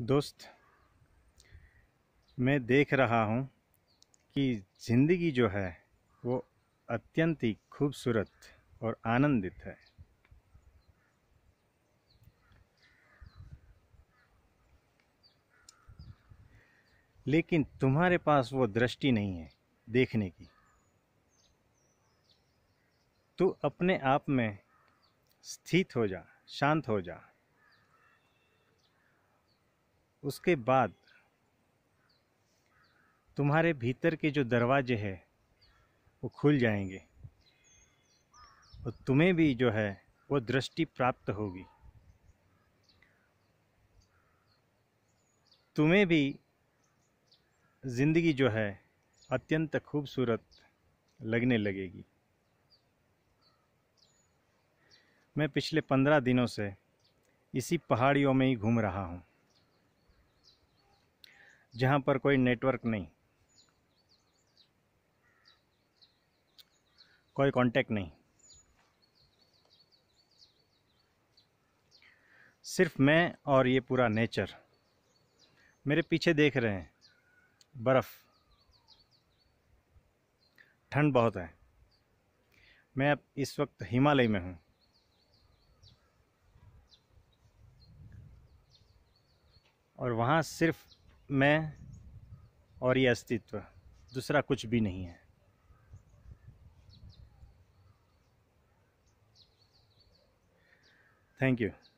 दोस्त मैं देख रहा हूँ कि ज़िंदगी जो है वो अत्यंत ही खूबसूरत और आनंदित है लेकिन तुम्हारे पास वो दृष्टि नहीं है देखने की तू अपने आप में स्थित हो जा शांत हो जा उसके बाद तुम्हारे भीतर के जो दरवाजे हैं वो खुल जाएंगे और तुम्हें भी जो है वो दृष्टि प्राप्त होगी तुम्हें भी ज़िंदगी जो है अत्यंत खूबसूरत लगने लगेगी मैं पिछले पंद्रह दिनों से इसी पहाड़ियों में ही घूम रहा हूँ जहाँ पर कोई नेटवर्क नहीं कोई कांटेक्ट नहीं सिर्फ मैं और ये पूरा नेचर मेरे पीछे देख रहे हैं बर्फ़ ठंड बहुत है मैं अब इस वक्त हिमालय में हूँ और वहाँ सिर्फ मैं और ये अस्तित्व दूसरा कुछ भी नहीं है थैंक यू